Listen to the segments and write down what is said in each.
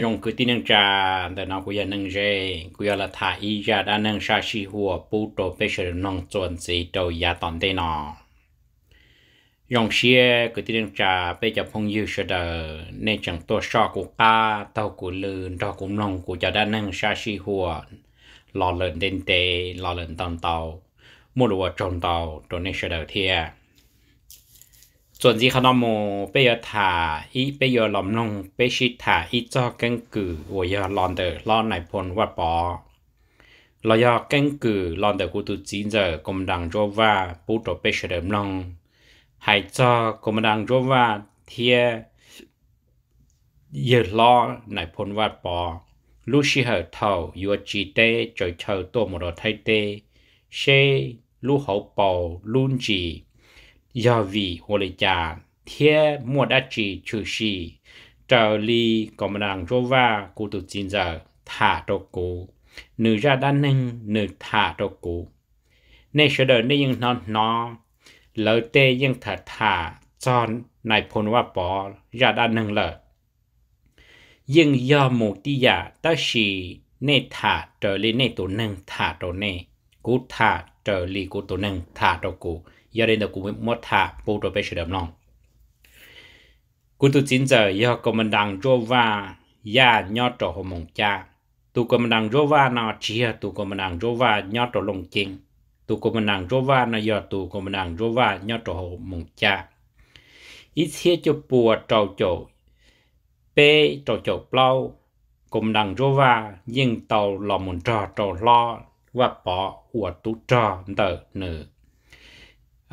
nhau dùng cứ tin năng trà để nó cũng năng dễ cũng là thả ý ra đã năng sa si hùa bù đồ bê sờ nông chuẩn gì đầu giá tòn tê nọ dùng xe cứ tin năng trà bây cho phong yêu sờ đờ nên chẳng tôi so của ca tàu của lươn đó cũng nông của cho đã năng sa si hùa lò lợn đen tê lò lợn tòn tàu mua đồ trồng tàu rồi nên sờ đờ thiệt ส่วนที่เขาโมเปยถาอีเปยหลอมลงเปชิถาอีจอกังกือโอยลอนเดอร์ลอนไหนพลว่าปอลอยกังกือลอนเดอร์กูตุจีนเจอกมดังโจว่าปูโตเปชเดิมลงหายจอกมดังโจว่าเทียเยลอไหนพลว่าปอลูชิเหอเท่ายัวจีเตจอยเท่าตัวมรดไทเตเชลูเขาเปาลุนจี do vì hồ lệ trà thế mua đã chỉ trừ sĩ trở ly có một nàng rô va cụ tụ chín giờ thả trô cụ nữ ra đa ninh nữ thả trô cụ nên sơ đời nên yên non nó lỡ tê yên thả thả cho này phồn hoa bỏ ra đa ninh lỡ nhưng do một tí giả ta sĩ nên thả trở ly nên tổ nâng thả trô nê cụ thả trở ly cụ tổ nâng thả trô cụ giờ đến là cũng mất thả bộ đồ bê sửa đầm lòng cú tu chín giờ giờ có mình đang cho và ya nhớ trò hồ mộng cha Tôi có mình đang cho và nó chia Tôi có mình đang cho và nhớ trò lồng chinh Tôi có mình đang cho và nó giờ tu có mình đang cho và nhớ trò hồ mộng cha ít xe cho bùa trò chỗ bê trò chỗ plau cũng đang cho và nhưng tàu lò mộng trò trò lo và bỏ của tu trò tờ nửa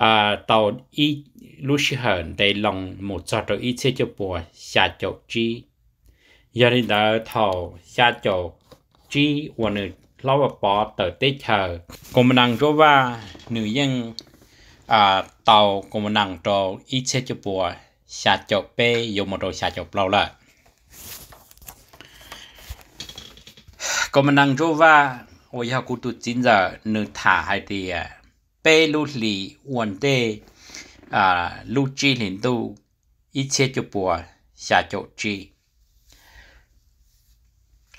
à tàu y lúc xí hờn đầy lòng một cho tàu y chế cho bùa xa chỗ chi giờ đến đó tàu xa chỗ chi và nữ lâu và bỏ tờ tế chờ còn mình đang chỗ va nữ dân à tàu còn mình đang chỗ y chế cho bùa xa chỗ bê dùng một đồ xa chỗ lâu là còn mình đang chỗ va ôi giờ cụ tụt chín giờ nữ thả hai tiền bê lu lì uẩn tê à lu chi liền tu ít chế cho bùa xả chỗ chi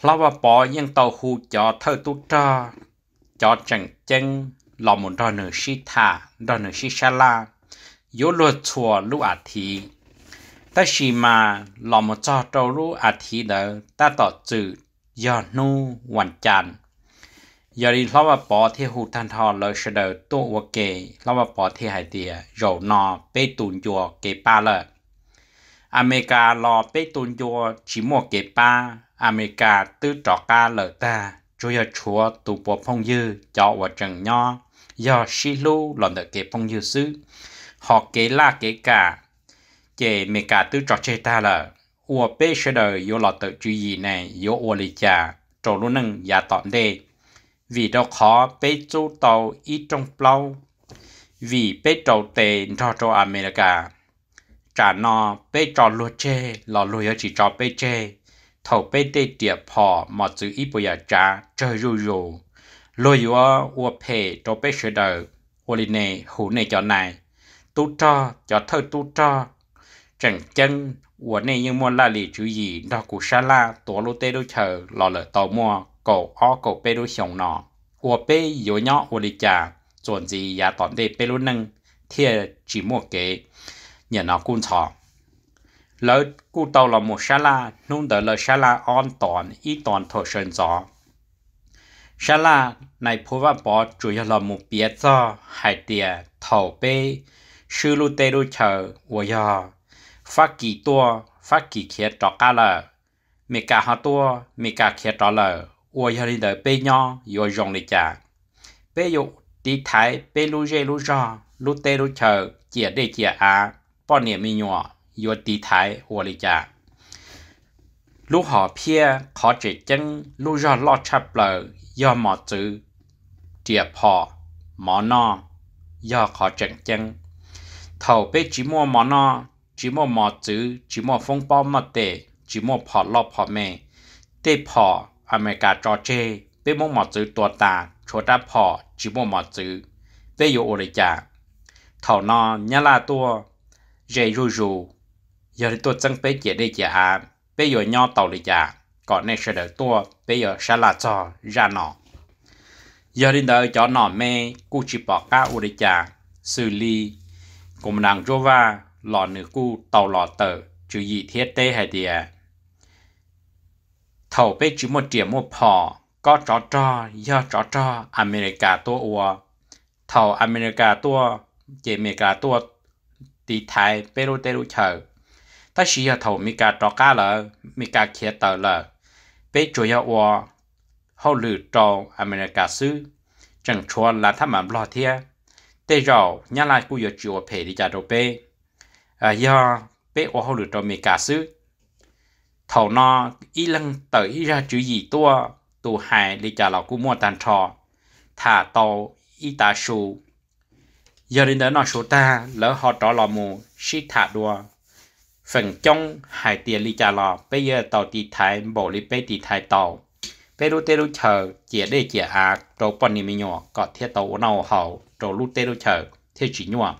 lão bà bỏ nhân tàu hù cho thơ tu cho cho chẳng chân lò một đòn nửa si thà, đòn nửa si sa la yếu luật chùa lu à thì ta chỉ mà lò một cho trâu lu à thì đó ta tỏ chữ do nu hoàn chán giờ đi lo vào bỏ thì hụt thằng họ lời sẽ đầu tu và kề lo mà bỏ thì hải tiề dầu nọ bê tùn chùa kê ba lợ America lo bê tùn chùa chỉ một kê ba America tư trọ ca lợ ta chủ yếu chúa tụ bộ phong dư cho và trần nho do xí lu lòn được kê phong dư sư họ kê la kê cả chế mẹ cả tư trọ chê ta lợ ua bê sẽ đầu yếu lọ tự chú gì này yếu ua lì chà trổ luôn nâng giả tọn đê vì đó khó bê chú tàu ít trong lâu vì bê trầu tệ cho cho America trả nó bê trò lúa chê lò lúa chỉ trò bê chê thầu bê tê tiệp họ mà chữ ít bây giờ trả chơi rù rù lúa yếu ua phê trò bê sửa đời ua lì nè hủ nè cho này tu cho cho thơ tu cho chẳng chân ua nè nhưng mua la lì chữ gì đó cụ xa la tổ lô tê đô chờ lò lợ tàu mua cầu o cầu bê đu xiong nọ của bê yếu nhỏ của lịch trà gì giá tỏn đề bê đu nâng thiệt chỉ một cái nhà nó cũng thọ lỡ tàu là một sa la nung đỡ lỡ sa la on tòn ít tòn thổ sơn gió sa la này phố và bỏ chủ yếu là một bia do hải địa thầu bê sư lu tê lu chờ wo yo phát tua phát kỳ khía trọ ca lờ mì cả họ tua mì cả khía trọ lờ 我要你的背娘要用力讲，背有地台背路热路上路带路桥解的解啊，半年没用，要地台我力讲。路好偏，考只经路上落差不了，要么走，跌跑，毛呢，要考整经。头被寂寞毛呢，寂寞毛走，寂寞风暴没得，寂寞跑落跑没，得跑。อเมริกาจอร์เจเป้มงหมอจือตัวตาโชตาพอจิโมหมอจือเป้อยู่โอริจาเถานอญาลาตัวเจยูยูยาตัวจังเป้เจได้เจอาเป้อยู่ย่อเต่าริจาก่อนในเสดตัวเป้อยู่ชาลาจอยานอ giờ đến đời cho nó mê cu chỉ bỏ cá u để trả xử lý cùng nàng cho va lò nữ cu tàu lò tờ trừ gì thiết tế hay địa thầu bê chỉ một triệu một phò có chó chó, do chó chó, America tua ua thầu America tua chỉ America tua tỷ thái Peru Peru chờ ta chỉ là thầu Mỹ cả trò cá lợ Mỹ cả kia tờ lợ bê chủ yếu ua hậu lử trò America sư chẳng chua là thăm mắm lo thiê tê rồi nhá lại cú yếu chịu ở phê đi chả đồ bê à do bê ua hậu lử trò Mỹ cả sư thầu nó ý lăng tới ra chữ gì tua tu hài đi trả lão cú mua tàn trò thả to y ta su giờ đến đó nó số ta lỡ họ trọ lò mù xí thả đua phần trong hải tiền đi trả lò bây giờ tàu tì thái bộ lý bê tì thái tàu bê đu tê đu chờ chia đê chia á trâu bọn nì mì nhỏ có thiết tàu ổ nào hậu trâu lú tê đu chờ thiết chỉ nhỏ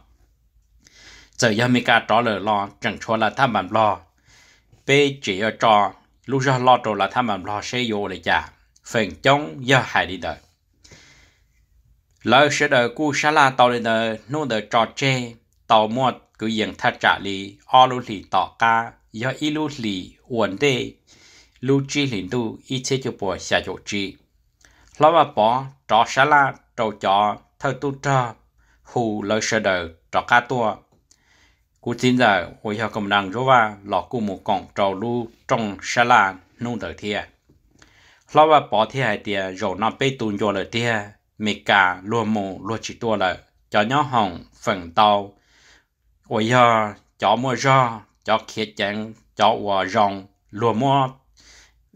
giờ giờ mì cả trọ lỡ lò chẳng cho là tham bản lo bê chỉ ở trò lúc ra lo trò là tham mà lo xe vô lại chả phần chống do hại đi đời lỡ sẽ đời cu xá la tàu lên đời nô đời trò chê tàu mua cứ yên thật trả lý o lũ lì tỏ ca do y lũ lì uẩn đê lũ chi lì tu y chế cho bùa xả chỗ chi lỡ mà bỏ trò xá la trò chó thơ tu trò hù lỡ sẽ đời trò ca tua cú tin giờ ôi họ cầm đằng rô va lọ cú một cọng trầu lu trong sa la nung đỡ thia lo và bỏ thia hai tia rồi nó bê tùn vô lời thia mẹ cả luôn mù luôn chỉ tua lời cho nhỏ hồng phần tàu ôi họ cho mua ro cho khía chẳng cho hòa rong luôn mua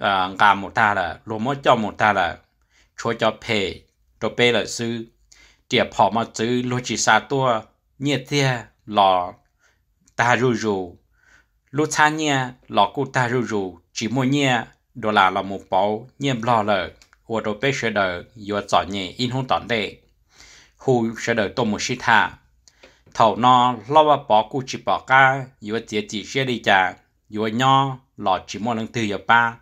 cả à, một ta là luôn mua cho một ta là chúa cho pê cho pê là sư tiệp họ mà chứ luôn chỉ xa tua nhiệt thia lọ ta rù rù lu cha nha, lọ cụ ta rù rù chỉ mua nha, đó là là một báu nha lò lợ hồ đồ bê sơ đờ yếu giỏ nha, in hôn tỏn đệ hù sơ đờ tô một sĩ thả thầu nọ lo bà bỏ cụ chỉ bỏ ca yếu chế chỉ xe đi chà yếu nho lọ chỉ mua lần từ yếu ba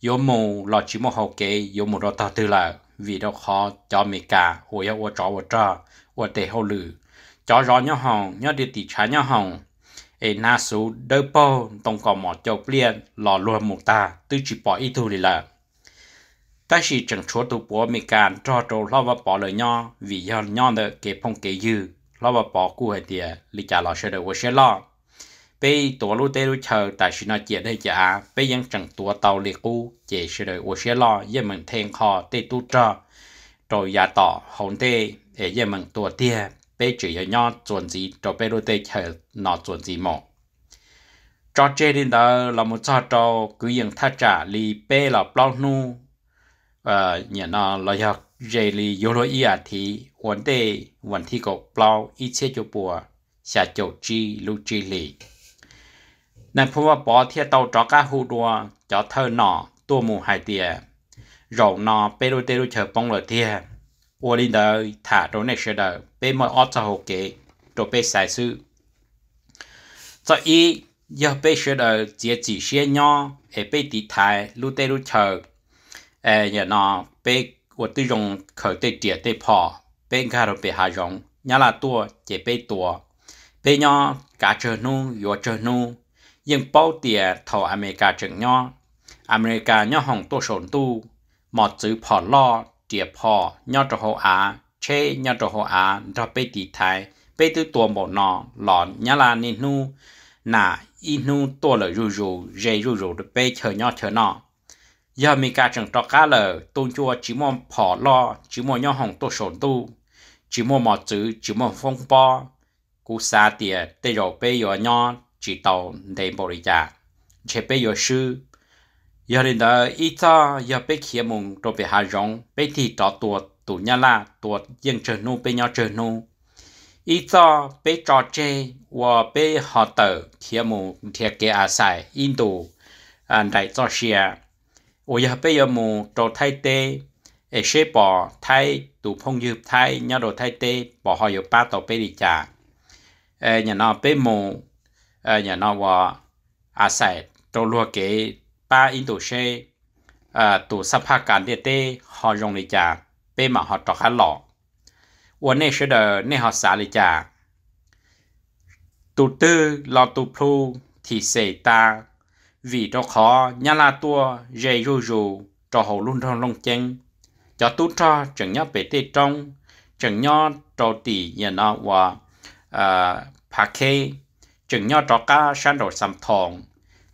yếu mù lọ chỉ mua hậu kế yếu mù đó to từ lợ vì đó khó cho mì cả hồ yếu ô trò ô trò ô tệ hậu lử cho rõ nhau hồng nhau đi tỉ trái nhau hồng e na su đỡ po tông cò mỏ châu plien lò luôn một ta tư chỉ bỏ ít thôi là ta chỉ chẳng chúa tu bố mi can cho trâu lo và bỏ lời nho vì do nho đỡ kế phong kế dư lo và bỏ cu hệ tiề lý trả lo sẽ được của sẽ lo bây tổ lu tế lu chờ tại chỉ nói chuyện đây chả chẳng tổ tàu liệt u chỉ sẽ được của sẽ lo giờ mình thèn kho tê tu cho rồi giả tỏ hồn tê để giờ mình tổ tiề bây chỉ ở chuẩn gì cho bây đôi tay chuẩn gì mỏ cho chế đến là một cho cho cứ yên thắt trả li là bao nu ờ nhà nó là học dễ li yếu lỗi ý à vấn đề có bao ít chế cho bùa xả chỗ chi lưu chi li nên phụ vợ bỏ thiệt tàu cho cá cho thơ nọ tua mù hải tiề rồi nọ bê đôi tay đôi chờ bông lợi thả đôi này sẽ đời mọi kế, Cho y, chỉ 被莫奥扎好给，都被晒死。所以要被学的阶级些鸟，也被敌台路对路 chờ，哎也呢被我对用口对点对跑，被看到被下用，伢啦多也被多，被鸟 cá chờ nu 有 chờ nu，nhưng bao tiền thầu America chừng nhau, America nhau hồng tôi sồn tu, mọt chữ phò lo, tiệp phò nhau cho hậu á chế nhà trò họ à cho bê tì thái bê tư tua mỏ nọ lọ nhà là nị nu nà y nu tua lợ rù rù dây rù rù được bê chờ nhỏ chờ nọ giờ mi cả chẳng trọ cá lờ, tôn chua chỉ mong phỏ lo chỉ mong nhỏ hồng tô sổn tu chỉ mong mỏ chữ chỉ mong phong po cú xa tiệt tê rồi bê yo nhỏ chỉ tàu để bồi đi giả chế bê yo sư giờ đến đó ít cho giờ bê kia mùng rồi bê hà rong bê thì trọ tuột tụ nhà là tụ dân trở nô bê nhau trở nô ý cho bê trò chê và bê họ tờ thiệt mù thiệt kia à xài in tù à đại cho xìa ô giờ bê giờ mù trò thay tê ở xe bỏ thay tụ phong dư thay nhau đồ thay tê bỏ họ giờ ba tàu bê đi chả ở nhà nó bê mù ở nhà nó và à xài trò lúa kế ba in tù xe à tụ sắp hạ cản địa tê họ dùng đi chả 被马哈找哈老。我那时的那哈啥里家，都得老都铺提谁打，vì đó khó nhà là tua dây rù rù cho hậu luôn trong lông chân cho tú cho chẳng nhớ về tê trong chẳng nhớ cho tỷ nhà nó và phá khê chẳng nhớ cho cá sản đồ sắm thòng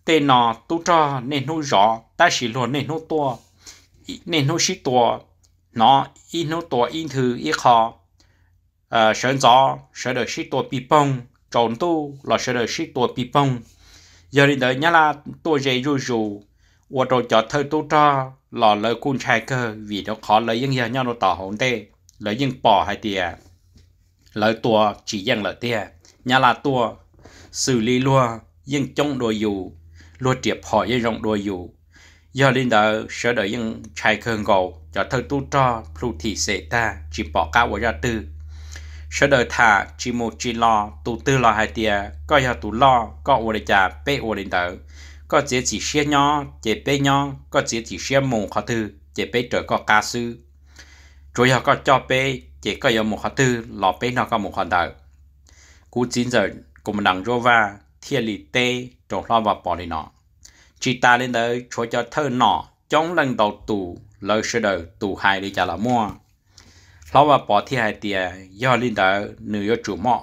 tê nó tú cho nên nó rõ ta chỉ luôn nên nó tua nên nó xí tua nó in nó tổ in thư ít khó ờ sơn gió sơn được sĩ tổ bị bông trộn tu là sơn được sĩ tổ bị bông giờ đi đợi nhá là tôi dễ rù rù và đồ cho thơ tu cho là lời cun trai cơ vì nó khó lời những giờ nhau nó tỏ hồn tê lời những bỏ hay tìa lời tua chỉ dân lời tìa nhá là tua xử lý luôn dân chống đồ dù luôn tiệp hỏi dân rộng đồ dù giờ lên đợi sở đợi dân trai cơ ngầu cho thơ tu cho phụ thị sẽ ta chỉ bỏ cao của gia tư sở đời thả chỉ một chỉ lo tu tư lo hai tia có gia tu lo có ổ định trả bê ổ đề tờ có chế chỉ xe nhỏ chế bê nhỏ có chế chỉ xe mù khó tư chế bê trở có ca sư chủ yếu có cho bê chế có yếu một khó tư lo bê nó có một khó tờ cú chín giờ cùng đằng rô va thiên lì tê trộn lo và bỏ đi nó chỉ ta lên đời chỗ cho thơ nọ chống lần đầu tù lỡ sơ đầu tù hai đi trả là mua lão và bỏ thi hai tiền do linh đỡ nữ do chủ mọ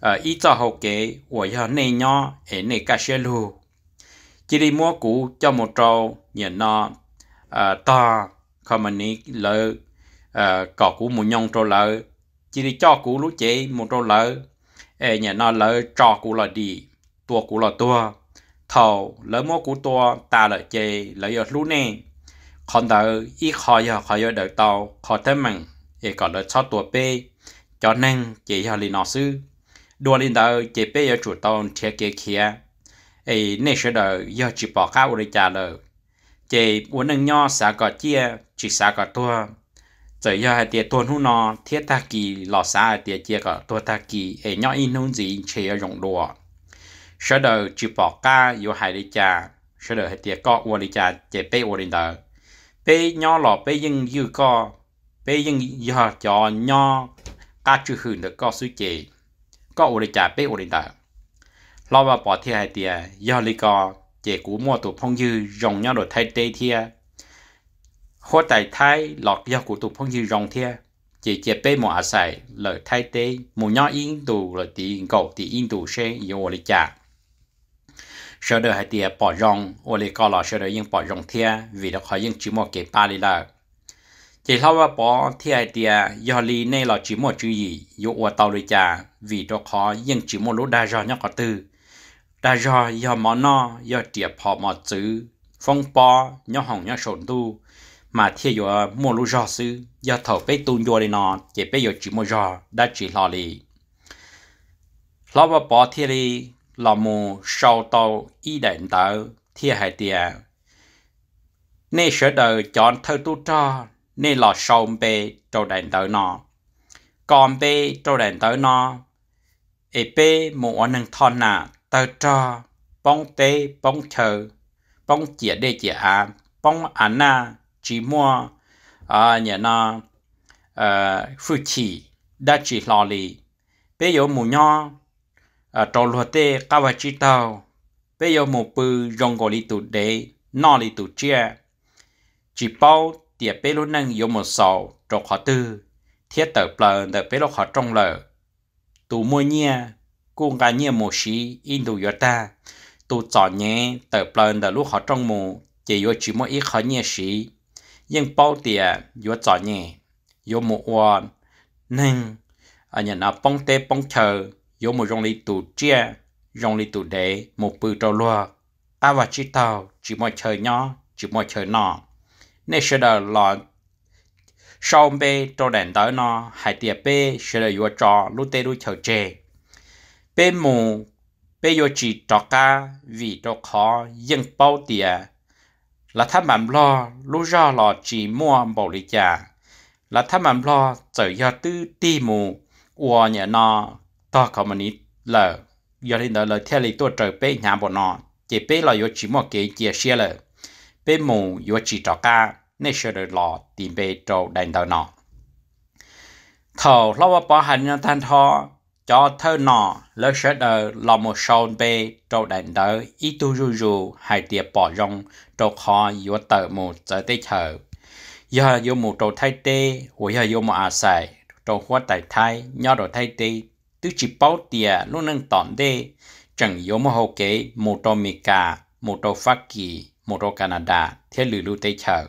ở ờ, ít cho hậu kế của do này nho ở này cá xe lù chỉ đi mua cũ cho một trâu nhận nó à, to không mà ní lỡ à, ờ, cỏ cũ một nhông trâu lỡ chỉ đi cho cũ lúc chế một trâu lỡ ở nhận nó lỡ cho cũ là đi tua cũ là tua thầu lỡ mua cũ tua ta lợi chế lỡ giờ lúc này còn đó ít khó giờ khó giờ đợi tàu khó thêm mặn để có lợi cho tuổi bê cho nên chỉ cho lý nó sư đua lên đó chỉ bê giờ chủ tàu chia kia kia ấy nên sẽ đợi giờ chỉ bỏ cá ở đây chờ đợi chỉ uống nâng nho xả cỏ chia chỉ xả cỏ tua giờ giờ hai tiệt tuôn hú nó thiết ta kỳ lò xả hai tiệt chia cỏ tua ta kỳ ấy nhỏ in hôn gì chỉ ở dụng đồ sau đợi chỉ bỏ cá vô hai đi chờ sau đó hai tiệt có uống đi chờ chỉ bê uống đi đợi bé nhỏ lọ bé dân yêu co bé dân giờ cho nhỏ cá chữ hưởng được có suy chế có ổn định trả bé ổn định đỡ lo và bỏ thiệt hai tiền giờ lý có chế cú mua tụ phong dư rồng nhau đổi thay tê thiệt hô tài thay lọt do cú tụ phong dư rồng thiệt chế chế bé mua à xài lợi thay tê mua nhỏ yên tù lợi tiền cầu tiền yên tù xe yêu ổn định trả sau đó hai tia bỏ rong ô lê co lò sau đó yên bỏ rong thia vì đó khỏi yên chỉ mua cái ba lì lợ chỉ lâu là bỏ thia hai tia do lì nay là chỉ mua chữ gì dụ ô tàu lì trà vì đó khó yên chỉ mua lỗ đa do nhắc có tư đa do do mỏ no do tiệp họ mỏ chữ phong bò nhó hồng nhó sổn tu mà thia dụ à mua lũ do sư do thầu bế tu vô lì nó chỉ bế dụ chỉ mua do đã chỉ lò lì lâu là bỏ thia lì là mù sau tàu y đảnh tàu thiên hải tiề nên sở đời chọn thơ tu cho nên là sau bê cho đền tàu nó, còn bê cho đền tàu nó, ê bê mù ở nâng thon nà tàu cho bóng tê bóng chờ bóng chĩa đê chĩa à bóng ảnh à chỉ mua à nhà nó à ờ, phu chỉ đã chỉ lò lì bây giờ mù nhau à trò lúa tê cá vài chi tàu bây giờ một bự rong gọi li tụ đế nọ li tụ chia chỉ bao tiệp bê lúa năng yêu một sầu trò khó tư thiết tờ bờ tờ bê lúa khó trong lờ tụ mua nhia cũng cả nhia một xí in tụ ta tụ chọn nhé tờ bờ tờ lúa khó trong mù chỉ yêu chỉ một ít khó nhia xí nhưng bao tiệp yêu chọn nhé yêu một quan nên ở nhà nào bông tê bông chờ 有 một dòng lý tù chia, dòng lý tù đế một bự trâu lùa. À và chỉ tàu, chỉ mọi chơi nhỏ, chỉ mọi chơi nọ. Nên sẽ đợi lọ sau bê cho đèn tới nó, hải tiệp bê sẽ đợi vô trò lúc tê đuôi chờ chê. Bê mù, bê vô chỉ trò ca vì trò khó dân bao tìa. Là thăm bàm lo, lúc ra lò chỉ mua bầu lý chà. Là thăm bàm lo, trở do tư ti mù, ua nhờ nó to có mà ní lờ giờ thì nó là theo lý tôi trời bé nhà bọn nó chỉ bé là do chỉ một cái chia sẻ là bé mù do chỉ trọ ca nên sẽ được lò tìm bé trâu đành đầu nó thầu lâu bảo hành nhân thanh thọ cho thơ nọ lỡ sẽ được lò một sâu bé trâu đành đỡ ít tu ru ru hay tiệp bỏ rong trâu khó do tờ mù tới tới chờ giờ vô mù trâu thay tê hoặc giờ vô mù à xài trâu hoa tài thay nhớ đồ thay tê tức chỉ bao tiền luôn nâng tỏn đê chẳng yếu mà hậu kế mô tô mì cà mô tô phát kỳ mô tô Canada theo lử lưu tây chờ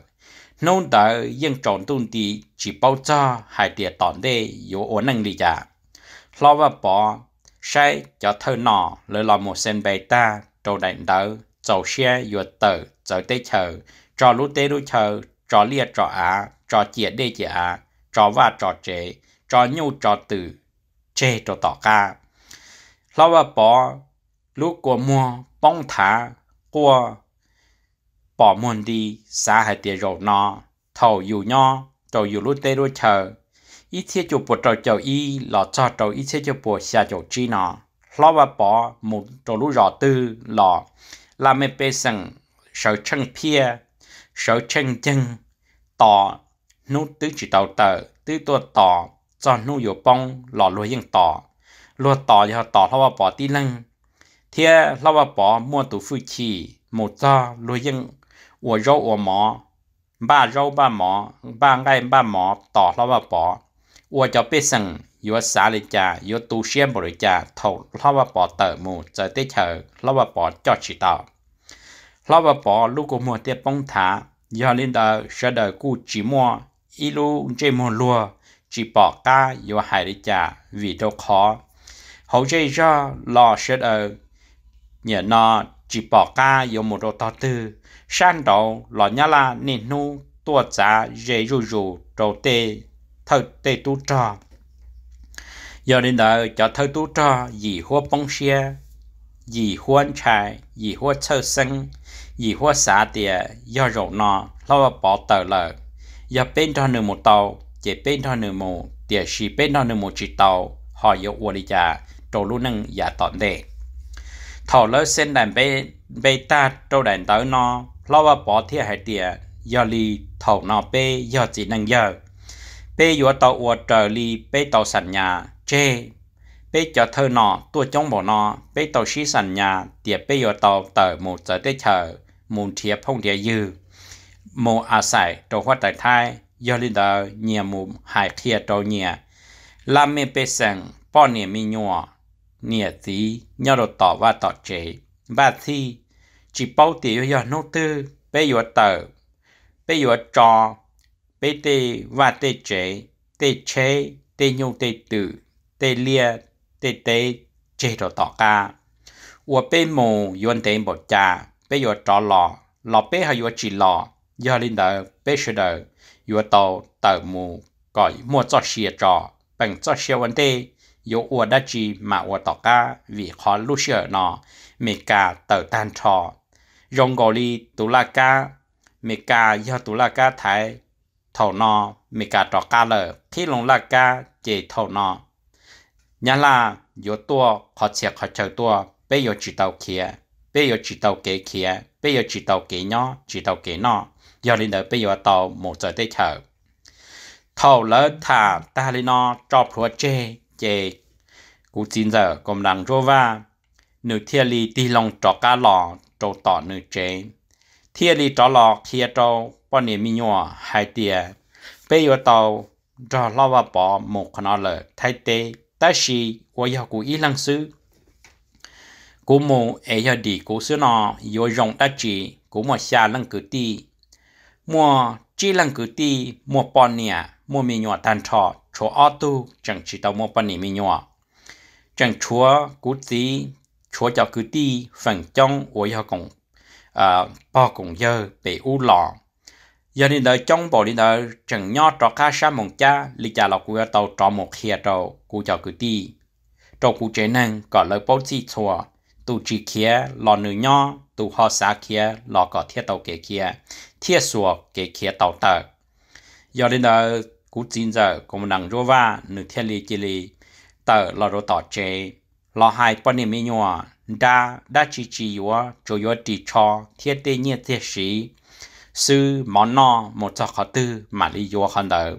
nông tờ dân tròn tôn tì chỉ bao cho hai tiền tỏn đê yếu ổn năng lý giả lo và bỏ sai cho thơ nọ lời lo một sen bày ta trâu đánh đỡ trâu xe yếu tờ trở tây chờ trò lũ tê lũ chờ trò lia trò á trò chia đê chia á trò và trò trễ trò nhu trò tử chê cho tỏ ca lão bà bỏ lúc của mua bông thả của bỏ muôn đi xa hai tiền rồi nọ thầu dù nho trầu dù lúc tê đôi chờ ít thiết chụp bộ trò trầu y lọ cho trò ít thiết chụp bộ xa cho chi nọ lão bà bỏ một trò lúc rõ tư lọ là mẹ bê sẵn sở chân pia sở chân chân tỏ nút tứ chỉ tàu tờ tứ tua tỏ จอนนู่อยู่ปองหล่อรวยยิ่งต่อรัวต่อยาต่อเราว่าปอตีลังเทียเราว่าปอมัวตูฟูชีหมูจ้ารวยยิ่งอัวโยอัวหมอบ้าโยบ้าหมอบ้าไงบ้าหมอต่อเราว่าปออัวจะไปสั่งยัวสาลิจายัวตูเชียมบริจาถกเราว่าปอเติมูจะเตเชอเราว่าปอจอดชิตาเราว่าปอลูกกูมัวเตียปองถายอลินเดอร์เสดอกูจีมัวอีลูเจมัวลัว chỉ bỏ ca vô hai để trả vì đâu khó hậu dây ra lo sét ở nhờ nó chỉ bỏ ca vô một đồ to tư sang đầu lo nhá là nên nu tua giá dễ rù rù đầu tê thơ tê tu trò giờ đến đời cho thơ tu trò gì hoa bông xe gì hoa chai gì hoa thơ sinh gì hoa xả tìa do rổ nọ lo bỏ tờ lợ giờ bên cho nửa một tàu เจเป็นทอนเนโม เตียชีเป็นทอนเนโมจิตอหอยอวริจาโตลุนังอย่าตอนเด็กถอแล้วเส้นแดนเบเบตาโตแดนเตอนอเพราะว่าปอเทียหายเตีย ยอลีถอนอเปยอจีนังเยอะเปยัวตออวเจอลีเปตอสัญญาเจ เปจอเธอนอ ตัวจงบ่นอ เปตอชีสัญญา เตียเปยัวตอเตอหมูเจอได้เธอมูลเทียพงเดียยือโมอาศัยตัวหัวใจท้าย yo li da nye mu hai kia to nye la sang po nye mi nhua nye tí nhớ đồ tỏ và tỏ chế và thi chỉ bao tí yo yo tư bê yo tờ bê yo trò bê tê và tê chế tê chế tê nhu tê tử tê lia tê tê chế đồ tỏ ca ủa bê mù yuân tê bộ cha bê yo trò lò lò bê hay chỉ lò yo linh đờ bê sơ 有到头目改莫做写着，本做写问题，有我的只嘛我大家为何录写呢？每家都单错，用我哩杜拉家，每家要杜拉家台头呢，每家大家了，天龙拉家这头呢，伢啦有多好吃好吃多，不要知道去，不要知道给去，不要知道给呢，知道给呢。giờ lên đợi bây giờ tàu một giờ tới chợ thầu lớn thả ta lên nó cho phùa chê chê cú chín giờ công đang rô va nữ thia li ti lòng cho cá lò trâu tỏ nữ chê thia li cho lò kia cho bọn niệm mi nhỏ hai tia bây giờ tàu cho lo và bỏ một con lợ thay tê ta xì qua yêu cụ ý lăng sư cú mù ấy giờ đi cú sư nọ yêu rộng ta chỉ cú mà xa lăng cử ti mua chỉ lần cứ đi mua bọn nè mua mì nhỏ tàn trò chỗ ô tu chẳng chỉ tao mua bọn nè mì nhỏ chẳng chúa cú tí chúa cho cứ đi phần trong ôi họ cũng à bao cũng dơ bị u lọ giờ đi đời trong bộ đi đời chẳng nho trò khá sa mong cha lý cha lọc của tàu trò một kia trò cú cho cứ đi trò cú chế năng có lời bao chi chùa tu chỉ kia lò nữ nho tu ho xá kia lò có thiết tàu kế kia thiết sùa kế kia tàu tờ do đến đó cú chín giờ cũng nặng rô va nữ thiết lý chỉ lý tờ lò rô tỏ chế lò hai bọn niệm nhỏ đa đa chỉ chỉ yếu cho yếu chỉ cho thiết tế nhiên thiết sĩ sư món no một cho khó tư mà lý yếu hơn đỡ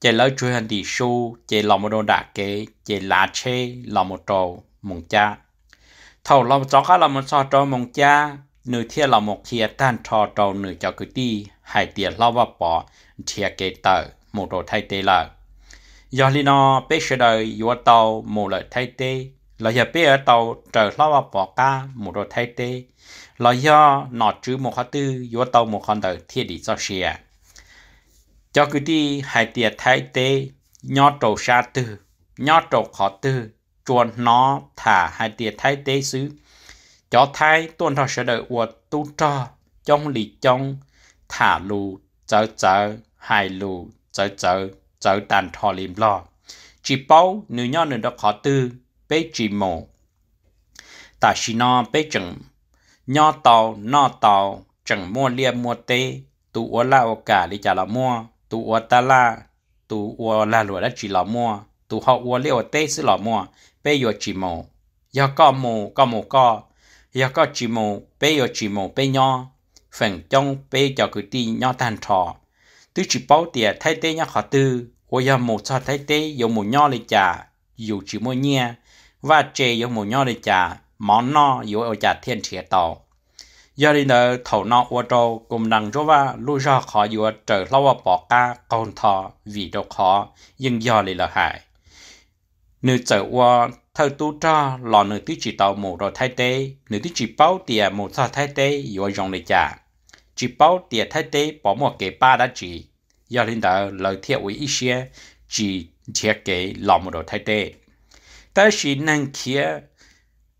chế lỡ chui hơn đi su chế lò một đồ đạ kế chế lá chế lò một trầu mùng cha thầu lòng cho các là một so trò mong cha nửa thiên là một thiên tan trò trò nửa cho cứ đi hai tiền lao vào bỏ thiên kế tờ một đồ thay tế là do lý nó bé sơ đời yếu tàu một lợi thay tế là giờ bé ở tàu trở lao vào bỏ ca một đồ thay tế là do nọ chữ một khó tư yếu tàu một con tờ thiên đi cho xe cho cứ đi hai tiền thay tế nhỏ trầu xa tư nhỏ trầu khó tư chuồn nó thả hai tia thái tế xứ cho thái tuôn thọ sẽ đợi uột tu trò trong lì trong thả lù chở chở hai lù chở chở chở tàn thọ liềm lo chỉ bao nữ nho nữ đó khó tư bế chỉ mổ ta chỉ nó bế chừng nho tàu nho tàu chẳng mua liềm mua tê tu ua la cả đi trả là mua tu ua ta la tu ua la lụa đã chỉ là mua tụ họ ua liều tê sư lọ mua bê yo chỉ mù yo có mù có mù có yo có chỉ mù bê yo chỉ mù bê nho phần trong bê cho cử ti nho tàn trò tứ chỉ bao tiền thay tê nhá khó tư ua yo mù cho thay tê yo mù nho lì chả dù chỉ mua nhia và chê yo mù nho lì chả món no yo ở chả thiên trẻ tàu giờ đi nợ thầu nọ ô tô cùng đằng chỗ và lưu ra khó dùa trở lâu bỏ ca con thọ vì đâu khó nhưng giờ lại là hại nếu trở qua thâu tu tra lò nữ tí chỉ tàu mổ rồi thay tê nữ tí chỉ bao tìa mổ sao thay tê yếu dòng để trả chỉ bao tìa thay tê bỏ một cái ba đã chỉ do lên đó lời thiệu với ý xe chỉ chia cái lò mổ rồi thay tê ta chỉ năng kia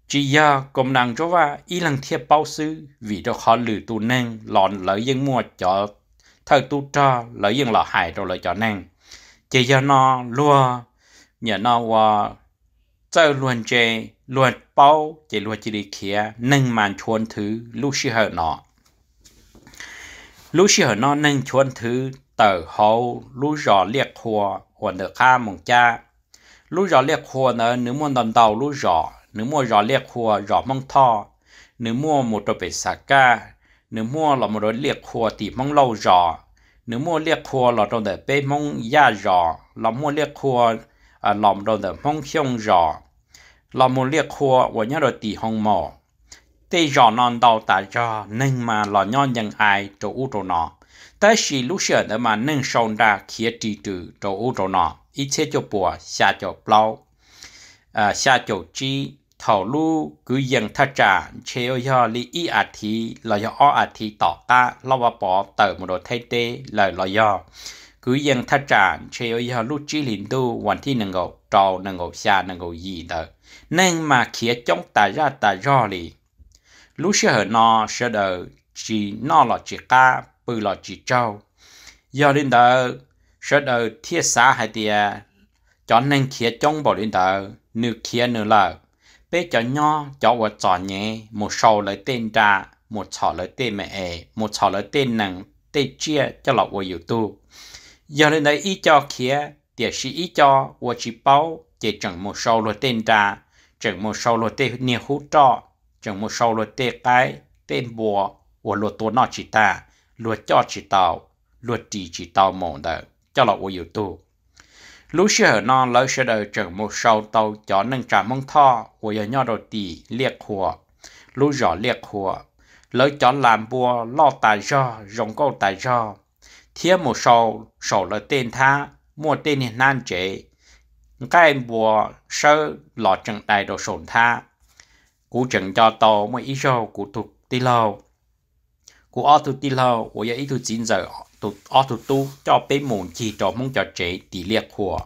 chỉ do công năng cho và ý năng thiệp bao sư vì cho họ lử tu năng lòn lợi dân mua cho thâu tu cho lợi dân lò hại rồi lợi cho năng chỉ do nó lua nhà nó qua giờ luôn chơi luôn bao chỉ luôn chỉ đi kia nâng màn chuồn thứ lúc xí hở nó lúc xí hở nó nâng chuồn thứ tờ hậu lúc rõ liệt hùa hồn được kha mong cha lúc rõ liệt hùa nữa nếu muốn đòn đầu lúc rõ nếu mua rõ liệt hùa rõ mong thọ, nếu mua một đôi bể sạc ca nếu mua là một đôi liệt hùa thì mong lâu rõ nếu mua liệt hùa là đôi bể mong da rõ là mua liệt hùa à lòng đồ là mong xong rõ lòng một liệt khua và nhớ rồi tỷ hồng mỏ tê rõ non đầu tả cho nên mà lò nhon nhân ai chỗ u chỗ nọ ta chỉ lúc xưa, để mà nâng sông ra khía trì trừ chỗ u chỗ nọ ý chế cho bùa xa cho bao à xa cho chi thảo lũ cứ dân thắt trả chế ô yo li y à thì là yo o à thì tỏ ta lo bà bỏ tờ một đồ thay tê lời lo yo cứ yên thắt tràn chế ở nhà lúc chỉ liền tu hoàn thi năng gầu trò năng gầu xa năng gầu gì đó nên mà khía chống ta ra ta do lì lúc xưa hở nó sẽ đờ chỉ nó là chỉ ca, bự là chỉ trâu giờ đến đó sẽ đờ thiết xã hay tiề cho nên khía chống bỏ đến đó nửa khía nửa lờ bé cho nho cho vợ trò nhé một sầu lời tên ra một sầu lời tên mẹ một sầu lời tên nàng tên chia cho lọ vợ yêu tu giờ lên đây ý cho kia tiền sĩ ý cho và chỉ bao chỉ chẳng một sâu lo tên ra chẳng một sâu lo tên nhiều hú trọ chẳng một sâu lo tên cái tên bùa và lo tổ nó chỉ ta lo cho chỉ tàu lo chỉ chỉ tàu mỏng đó cho là vô yếu tố lúc xưa nó lỡ xưa đời chẳng một sâu tàu cho nâng trả mong thọ và giờ nhau đầu tì liệt hùa lúc rõ liệt hùa lỡ cho làm bùa lo tài do rồng câu tài do thiên một số số là tên tha mua tên hiện nan chế cái bùa sơ lọ trận đại đồ sổn tha cú trận cho tàu mà ý sâu cú thuộc tì lâu cú ở thuộc tì lâu ủa ý thuộc chín giờ thuộc ở thuộc tu cho bé môn chỉ cho mong cho chế tỷ liệt của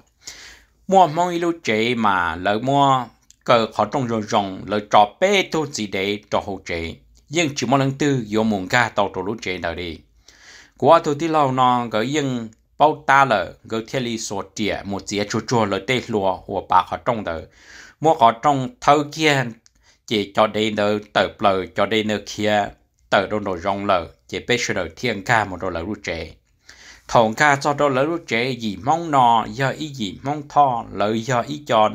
mua mong ý lúc chế mà lỡ mua cờ khó trong rồi rồng lỡ cho bé tu gì để cho hậu chế nhưng chỉ một lần tư vô môn ca tàu trổ lưu chế nào đi quá thôi thì lâu nó gỡ yên bao ta lợ gỡ thiên lý sổ tỉa một dĩa chua chua lỡ tê lùa của bà họ trong đời mua họ trong thâu kia chỉ cho đến nơi tờ lờ cho đến nơi kia tờ đồ nổi rong lờ chỉ biết sửa thiên ca một đồ lỡ rút trẻ thằng ca cho đồ lỡ rút trẻ gì mong nọ giờ ý gì mong tho lỡ giờ ý cho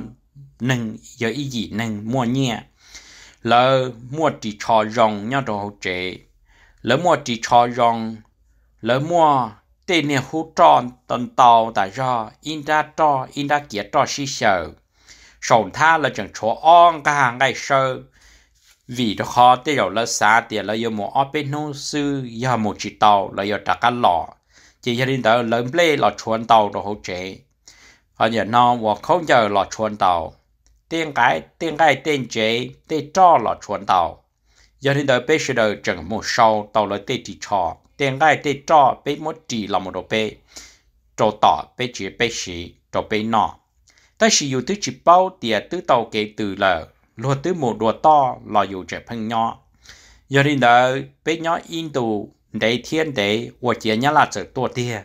nâng giờ ý gì nâng mua nhẹ lỡ mua chỉ cho rong nhau đồ trẻ lỡ mua chỉ cho rong lỡ mua tiền nhà hú tròn tần tàu tại do in ra cho in ra kia cho xí sợ sổn tha là chẳng chỗ on cả hàng ngày sơ vì đó khó tế rồi là xa tiền lỡ yêu một ở bên nông sư giờ một chỉ tàu lỡ yêu trả cả lọ chỉ cho đình đó lớn lê là chuồn tàu đồ hỗ trợ ở nhà nó và không giờ là chuồn tàu tiền cái tiền cái tiền chế tiền cho là chuồn tàu gia đình đó bây giờ chẳng một sau tàu là tiền chỉ cho tiền gai tê cho bê mất trí là một đồ bê trò tỏ bê chỉ bê xì trò bê nọ ta sử dụng tứ chỉ bao tìa tứ tàu kế từ là lùa tứ một đùa to là dù trẻ phân nhỏ giờ đi nợ bê nhỏ yên tù để thiên để của chị nhá là trở tua tìa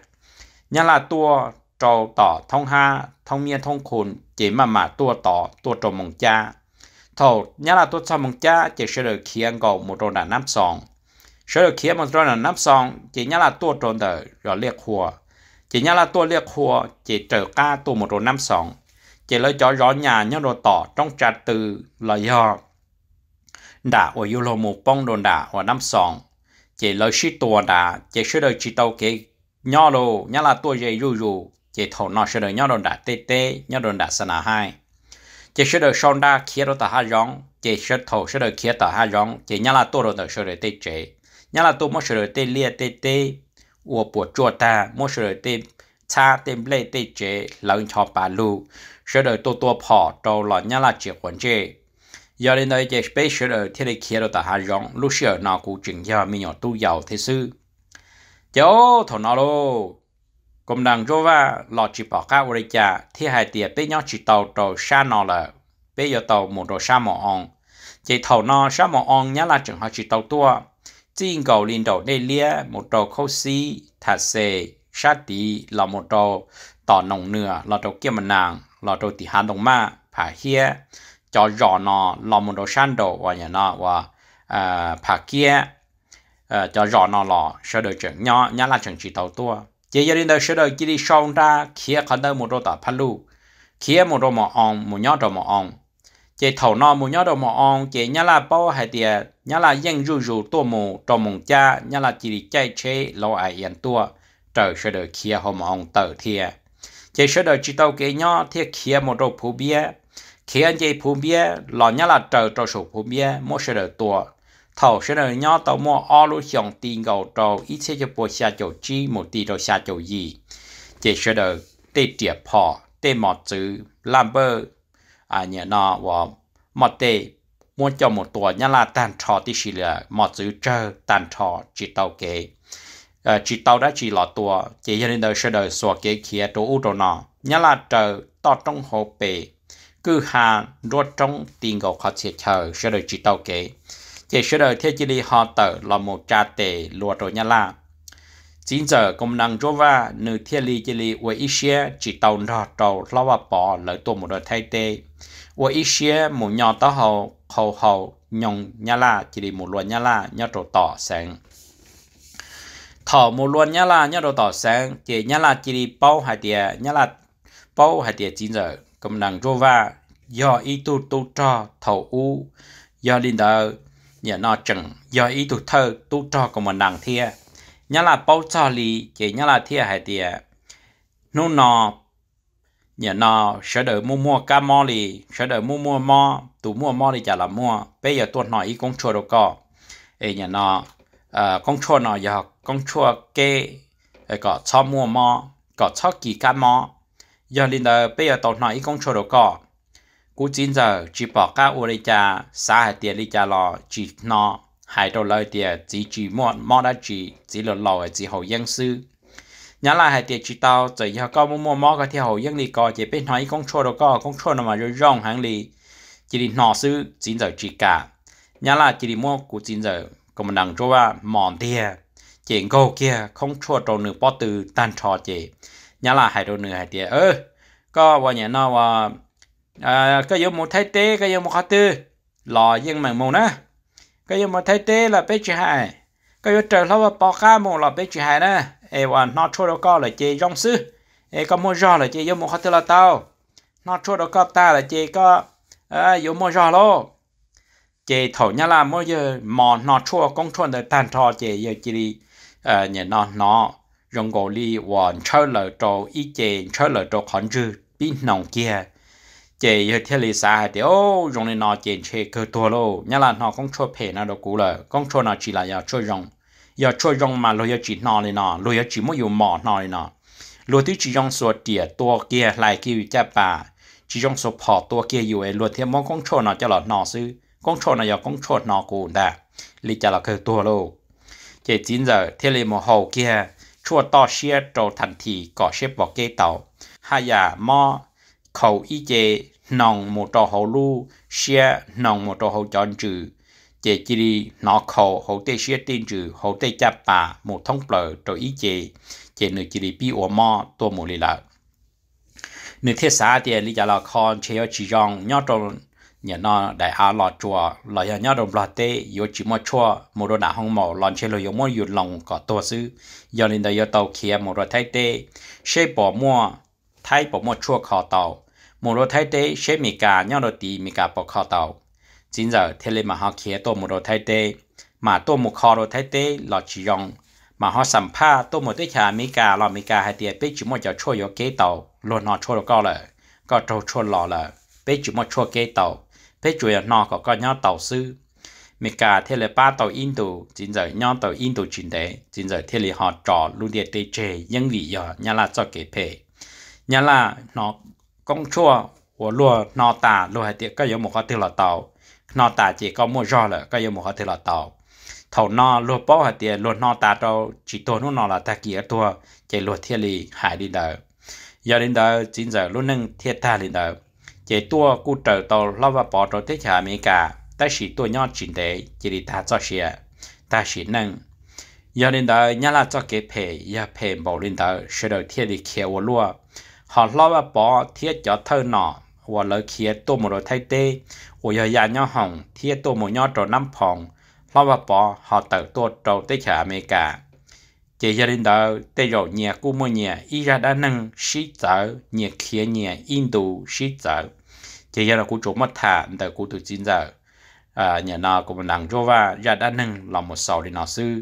nhá là tua trò tỏ thông ha thông miên thông khôn chỉ mà mà tua tỏ tua trộm mộng cha thầu nhá là tua cho mộng cha chỉ sẽ được khiến cầu một đồ đàn nam sòng sở được kia một rồi là nắp xong chỉ nhớ là tua trộn tờ rồi liệt hùa chỉ nhớ là tua liệt hùa chỉ trở ca tua một rồi nắp xong chỉ lấy cho rõ nhà nhớ đồ tỏ trong trà từ là do đã ở yêu lô một bông đồn đã ở nắp xong chỉ lấy xí tua đã chỉ sở được chỉ tàu cái nhỏ lô nhớ là tua dây rù rù chỉ thầu nó sở được nhớ đồn đã tê tê nhớ đồn đã sanh hai chỉ sở được sau đa kia đó ta hai rong chỉ sở thầu sở được kia ta hai rong chỉ nhớ là tua đồ tờ sở được tê chế nhà là tôi mua sờ tê lia tê tê ủa bùa chua ta mua sờ tê cha tê lê tê chế lợn cho bà lu sờ đời tôi tôi bỏ trâu lọ nhà là chỉ quần chế giờ đến đây chế bây sờ đời thế này kia rồi ta hà rong lúc sờ nó cũng chừng giờ mình nhỏ tu giàu thế sư cháu thằng nó luôn cũng đang cho va lọ chỉ bỏ cá vào cha, thì hai tiệt bây nhỏ chỉ tàu tàu xa nó là bây giờ tàu một đồ xa mỏ on chỉ tàu nó xa mỏ on nhà là chừng họ chỉ tàu tua chính cầu linh đầu đây lia một đầu khâu si thả xe sát tí là một đầu tỏ nồng nửa là đầu kia mà nàng là đầu tỷ hàn đồng ma phá hia cho rõ nó là một đầu san đầu và nhà nó và phá kia cho rõ nó là sơ đời trưởng nhỏ nhá là trưởng chỉ tàu tua chỉ giờ linh đầu sơ đời chỉ đi xong ra kia khẩn đời một đầu tỏ phát lưu kia một đầu mỏ ong một nhó đầu mỏ ong chỉ thầu nó một nhó đầu mỏ ong chỉ nhá là bao hai tiền nhà là dân rù rù tua mù trò mùng cha nhà là chỉ chạy chế lo ai yên tua trở sẽ được kia hôm ông tờ thia chế sẽ được chỉ tàu kế nhỏ thiết kia một đồ phú bia khi anh chị phú bia lo nhà là trở trò số phú bia mỗi sẽ được tua thầu sẽ được nhỏ tàu mua ô lũ xiong tiền gầu trâu ít sẽ cho bộ xa chỗ chi một tí đồ xa chỗ gì chế sẽ được tê tiệp họ tê mọt chữ làm bơ à nhà nó và mọt tê mua cho một tuổi nhà là tàn trò thì chỉ là một dữ chờ tàn trò chỉ tàu kế ờ, chỉ tàu đã chỉ là tuổi chỉ gia đình đời sẽ đời xóa kế kia chỗ u chỗ nọ nhà là chờ to trong hồ bể cứ hà rốt trong tiền gạo khó sẽ chờ sẽ đời chỉ tàu kế chỉ sẽ đời thế chỉ đi họ tờ là một cha tệ lùa chỗ nhà là chính giờ công năng cho và nữ thiên lý chỉ lý với ít xe chỉ tàu nọ tàu lao vào bỏ lỡ tổ một đời thay tê 我一些母鸟到后后后用 nhà là chỉ đi một luận nhà là nhà trổ tỏ sáng thọ một luận nhà là nhà trổ tỏ sáng thì nhà là chỉ đi bao hai tiền nhà là bao hai tiền chín giờ cầm đằng rô va do ý tu tu cho thầu u do linh đờ nhà nó chừng do ý tu thơ tu cho cầm mình đằng thia nhà là bao cho lì thì nhà là thia hai tiền nô nọ nhà nó sợ đợi mua mua cá mò đi sợ đợi mua mua mò tụ mua mò đi trả là mua bây giờ tôi nói ý con chua đâu có ấy nhà nó à, con chua nó giờ con chua kê có cho mua mò có cho kỳ cá mò giờ linh đời bây giờ tôi nói ý con chua đâu có cú chín giờ chỉ bỏ cá u đi trả xa hai tiền đi trả lò chỉ nó hai đầu lời tiền chỉ chỉ mua mò đã chỉ chỉ lò lò chỉ hậu dân sư nhá là hai tiệt chỉ tao chỉ cho có mua mua cái theo hậu dân đi có chỉ bên nói công chúa đâu co công chúa nào mà rồi rong hàng đi chỉ đi nọ sư chín giờ chỉ cả nhà là chỉ đi mua của chín giờ còn mình đằng chỗ à mòn tia chỉ câu kia không chúa đầu nửa bao từ tan trò chỉ nhà là hai đầu nửa hai tiệt ơ có vào nhà nó và à cái giống một thái tế cái giống một khát tư lò dân mảng mù nữa cái giống một thái tế là bé chỉ hai cái giống trời lâu và bỏ cá mù là bé chỉ hai nữa e wa nó chua đâu có là chế rong sư e có mua giò là chế vô mua khó tư là tao nó chua đâu có ta là chế có à vô mua giò lô chế thổ nhá là mua giờ mò nó chua công chua để tàn trò chế giờ chỉ đi à nhà nó nó rong gò li wa chơi lợ trâu ít chế chơi lợ trâu khẩn dư pin nông kia chế giờ thiên lý xa thì ô rong này nó chế chê cơ tua lô nhá là nó công chua phê nó đâu cũ lợ công chua nó chỉ là giờ chơi rong giờ cho rong mà lôi chỉ nọ này nọ lôi chỉ mỗi dùng mỏ nọ này nọ lôi tí chỉ rong số tỉa tua kia lại kêu cha bà chỉ rong số phò tua kia อยู่ไอ้ลวดเทียมมองกองชนน่ะจะหลอดนอซื้อกองชนน่ะอย่ากองชนนอกูด่าลิจะหลอดคือตัวโลกเจจินเจอเทเลโมโฮเกียชั่วต่อเชียโตทันทีก่อเชฟบอกเกเต่าหายาหม้อเขาอีเจนองโมโตโฮลูเชียนองโมโตโฮจอนจือ chế chỉ đi nọ khổ hậu tế xuyên tin trừ hậu tế chấp bà một thông bờ rồi ý chế chế nữ chỉ đi bi ổ mò tua mù lì lợ nữ thiết xã thì lý giả là con chế ở chỉ dòng nhó trong nhà nó đại á lọ chùa lọ nhà nhó đồng lọt tê yếu chỉ mò chùa mù đồ đá hông mò lòn chế lọ yếu mò yếu lòng có tua sư do linh đời yếu tàu kia mù đồ thái tê xê bỏ mua thái bỏ mua chùa khó tàu mù đồ thái tê xê mì gà nhó đồ tì mì gà bỏ khó tàu chính giờ thế lên mà họ kia tô một đồ thay tê mà tô một kho đồ thay tê là chỉ dùng mà họ sắm pha tô một tới chả mỹ cà là mỹ cà hay tiền biết chỉ một giờ chua yếu kế tàu luôn nó cho có lợ có trâu chua lò lợ bây chỉ một cho kế tàu bây chủ yếu nó có có nhau tàu sư mỹ ca thế là ba tàu in tù chính giờ nhau tàu in tù chính thế chính giờ thế là họ trò luôn địa tê chế, nhưng vì giờ nhà là cho kế phê nhà là nó công chua của luôn nọ ta luôn hay tiệc có giống một cái tiêu là tàu nó ta chỉ có mua rau là có yêu một họ thì là tàu thầu nó lúa bỏ hạt tiền lúa nó ta đâu chỉ tôi nó là ta kia tua chỉ lúa thiên lì hại đi đời giờ đến đời chín giờ luôn nâng thiệt ta đến đời chỉ tua cụ trở tàu lao vào bỏ trâu thiết hạ mỹ cả ta chỉ tua nhau chín thế chỉ đi ta cho xia ta chỉ nâng giờ đến đời nhà là cho cái phe giờ phe bảo đến đời sẽ đầu thiên đi kia ô lúa họ lao vào bỏ thiệt cho thơ nọ หัวเลยเคียตัวหมดเลยไทเต้หัวยายาย่อห่องเทียตัวหมดย่อโจน้ำพองรอบปอหอเติตัวโจเตชาอเมริกาเจยาลินเดอร์เตยเนี่ยกูมัวเนี่ยอีราดานังชิจาเนี่ยเคียเนี่ยอินดูชิจาเจยาลกูจมัดถาแต่กูถูกจินจาอ่าเนี่ยนากูมันดังโจว่าราดานังเราหมดสาวดินอซื้อ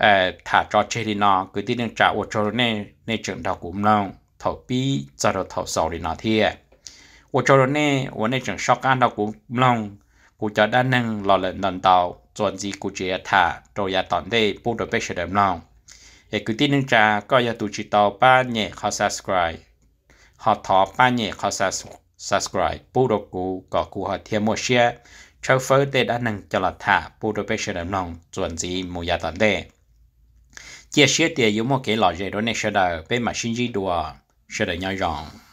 เอ่อถาจอเชดินอคือที่นึงจากวัวโจเน่ในเชิงดอกกุมเราเถาปีจะเราเถาสาวดินอเทีย我做了呢，我那种少干到古弄，古叫单能老人能到，专职古只他，做也当地不得被谁人弄。也古天能家，ก็要读知道半夜好 subscribe，好淘半夜好 subscribe，不得古搞古好天莫些，超飞的单能叫了他，不得被谁人弄，专职木也当地。chia sẻ tiền yếu một cái lọ rẻ đó này sẽ đợi bên mà xin gì đùa sẽ đợi nhau rộng